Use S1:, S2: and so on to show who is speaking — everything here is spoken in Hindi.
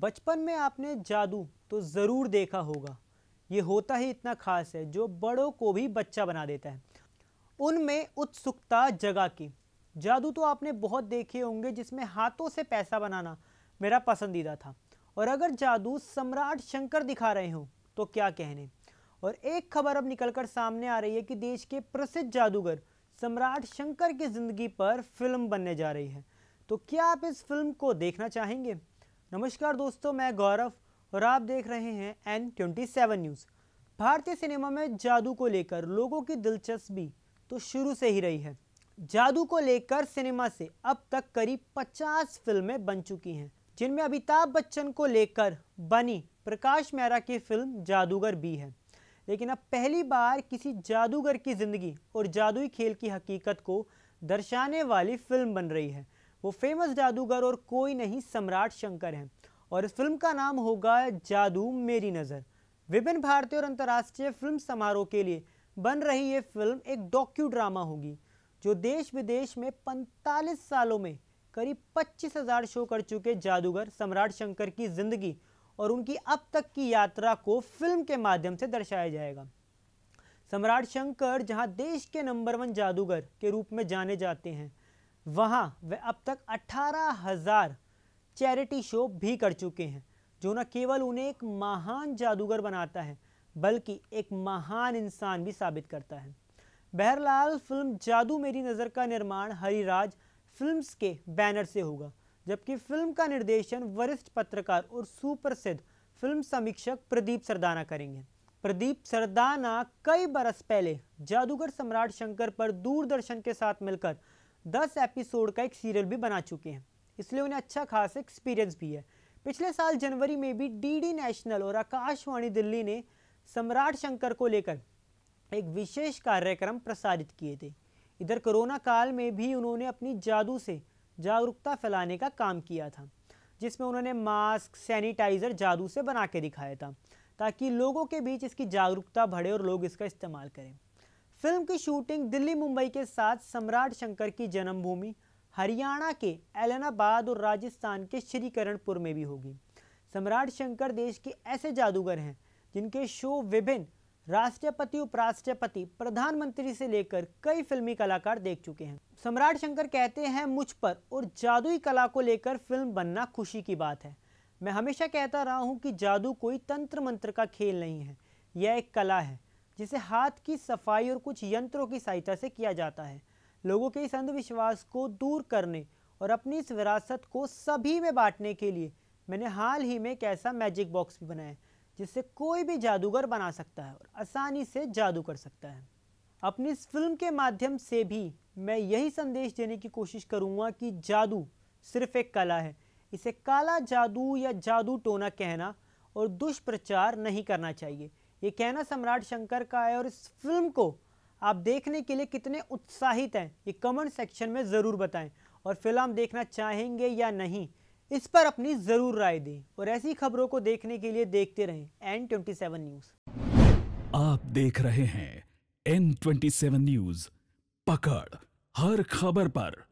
S1: बचपन में आपने जादू तो ज़रूर देखा होगा ये होता ही इतना खास है जो बड़ों को भी बच्चा बना देता है उनमें उत्सुकता जगा की जादू तो आपने बहुत देखे होंगे जिसमें हाथों से पैसा बनाना मेरा पसंदीदा था और अगर जादू सम्राट शंकर दिखा रहे हों तो क्या कहने और एक खबर अब निकलकर सामने आ रही है कि देश के प्रसिद्ध जादूगर सम्राट शंकर की ज़िंदगी पर फिल्म बनने जा रही है तो क्या आप इस फिल्म को देखना चाहेंगे नमस्कार दोस्तों मैं गौरव और आप देख रहे हैं एन ट्वेंटी सेवन न्यूज़ भारतीय सिनेमा में जादू को लेकर लोगों की दिलचस्पी तो शुरू से ही रही है जादू को लेकर सिनेमा से अब तक करीब 50 फिल्में बन चुकी हैं जिनमें अमिताभ बच्चन को लेकर बनी प्रकाश मेहरा की फिल्म जादूगर भी है लेकिन अब पहली बार किसी जादूगर की ज़िंदगी और जादुई खेल की हकीकत को दर्शाने वाली फिल्म बन रही है वो फेमस जादूगर और कोई नहीं सम्राट शंकर हैं और इस फिल्म का नाम होगा जादू मेरी नज़र विभिन्न भारतीय और अंतर्राष्ट्रीय फिल्म समारोह के लिए बन रही ये फिल्म एक डॉक्यू ड्रामा होगी जो देश विदेश में 45 सालों में करीब पच्चीस हज़ार शो कर चुके जादूगर सम्राट शंकर की ज़िंदगी और उनकी अब तक की यात्रा को फिल्म के माध्यम से दर्शाया जाएगा सम्राट शंकर जहां देश के नंबर वन जादूगर के रूप में जाने जाते हैं वहाँ वे अब तक अट्ठारह हज़ार चैरिटी शो भी कर चुके हैं जो न केवल उन्हें एक महान जादूगर बनाता है बल्कि एक महान इंसान भी साबित करता है बहरलाल फिल्म जादू मेरी नज़र का निर्माण हरिराज फिल्म्स के बैनर से होगा जबकि फिल्म का निर्देशन वरिष्ठ पत्रकार और सुप्रसिद्ध फिल्म समीक्षक प्रदीप सरदाना करेंगे प्रदीप सरदाना कई बरस पहले जादूगर सम्राट शंकर पर दूरदर्शन के साथ मिलकर दस एपिसोड का एक सीरियल भी बना चुके हैं इसलिए उन्हें अच्छा खास एक्सपीरियंस भी है पिछले साल जनवरी में भी डीडी नेशनल और आकाशवाणी दिल्ली ने सम्राट शंकर को लेकर एक विशेष कार्यक्रम प्रसारित किए थे इधर कोरोना काल में भी उन्होंने अपनी जादू से जागरूकता फैलाने का काम किया था जिसमें उन्होंने मास्क सैनिटाइज़र जादू से बना के दिखाया था ताकि लोगों के बीच इसकी जागरूकता बढ़े और लोग इसका इस्तेमाल करें फिल्म की शूटिंग दिल्ली मुंबई के साथ सम्राट शंकर की जन्मभूमि हरियाणा के एलनाबाद और राजस्थान के श्रीकरणपुर में भी होगी सम्राट शंकर देश के ऐसे जादूगर हैं जिनके शो विभिन्न राष्ट्रपति उपराष्ट्रपति प्रधानमंत्री से लेकर कई फिल्मी कलाकार देख चुके हैं सम्राट शंकर कहते हैं मुझ पर और जादुई कला को लेकर फिल्म बनना खुशी की बात है मैं हमेशा कहता रहा हूँ कि जादू कोई तंत्र मंत्र का खेल नहीं है यह एक कला है जिसे हाथ की सफाई और कुछ यंत्रों की सहायता से किया जाता है लोगों के इस अंधविश्वास को दूर करने और अपनी इस विरासत को सभी में बांटने के लिए मैंने हाल ही में एक ऐसा मैजिक बॉक्स भी बनाया जिससे कोई भी जादूगर बना सकता है और आसानी से जादू कर सकता है अपनी इस फिल्म के माध्यम से भी मैं यही संदेश देने की कोशिश करूँगा कि जादू सिर्फ एक कला है इसे काला जादू या जादू टोना कहना और दुष्प्रचार नहीं करना चाहिए ये कहना सम्राट शंकर का है और इस फिल्म को आप देखने के लिए कितने उत्साहित हैं ये कमेंट सेक्शन में ज़रूर बताएं और फिल्म देखना चाहेंगे या नहीं इस पर अपनी ज़रूर राय दें और ऐसी खबरों को देखने के लिए देखते रहें एन ट्वेंटी सेवन न्यूज़ आप देख रहे हैं एन ट्वेंटी सेवन न्यूज़ पकड़ हर खबर पर